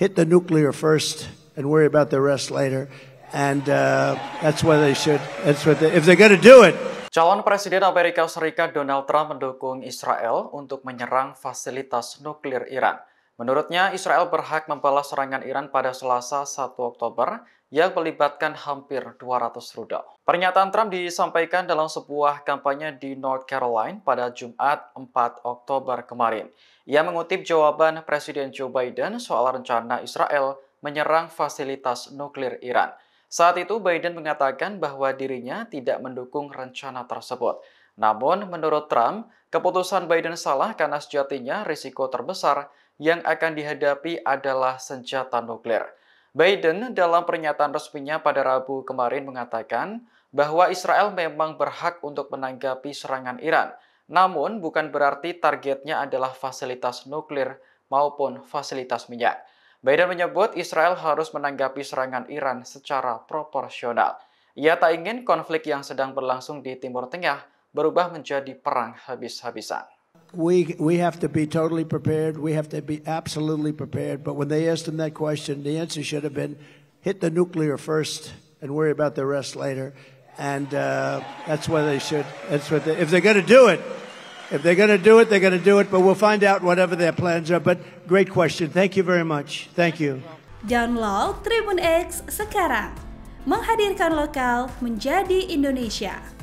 hit the nuclear first and worry about the rest later. And uh, that's why they should. That's what they, if they're going to do it. Calon Presiden Amerika Serikat Donald Trump mendukung Israel untuk menyerang fasilitas nuklir Iran. Menurutnya, Israel berhak membalas serangan Iran pada Selasa 1 Oktober yang melibatkan hampir 200 rudal. Pernyataan Trump disampaikan dalam sebuah kampanye di North Carolina pada Jumat 4 Oktober kemarin. Ia mengutip jawaban Presiden Joe Biden soal rencana Israel menyerang fasilitas nuklir Iran. Saat itu Biden mengatakan bahwa dirinya tidak mendukung rencana tersebut. Namun, menurut Trump, keputusan Biden salah karena sejatinya risiko terbesar yang akan dihadapi adalah senjata nuklir. Biden dalam pernyataan resminya pada Rabu kemarin mengatakan bahwa Israel memang berhak untuk menanggapi serangan Iran, namun bukan berarti targetnya adalah fasilitas nuklir maupun fasilitas minyak. Biden menyebut Israel harus menanggapi serangan Iran secara proporsional. Ia tak ingin konflik yang sedang berlangsung di Timur Tengah berubah menjadi perang habis-habisan. we we have to be totally prepared. We have to be absolutely prepared. But when they asked him that question, the answer should have been, hit the nuclear first and worry about the rest later. And uh, that's why they should. That's what they, if they're going to do it. If they're going to do it, they're going to do it. But we'll find out whatever their plans are. But great question. Thank you very much. Thank you. Download Tribun X sekarang. Menghadirkan lokal menjadi Indonesia.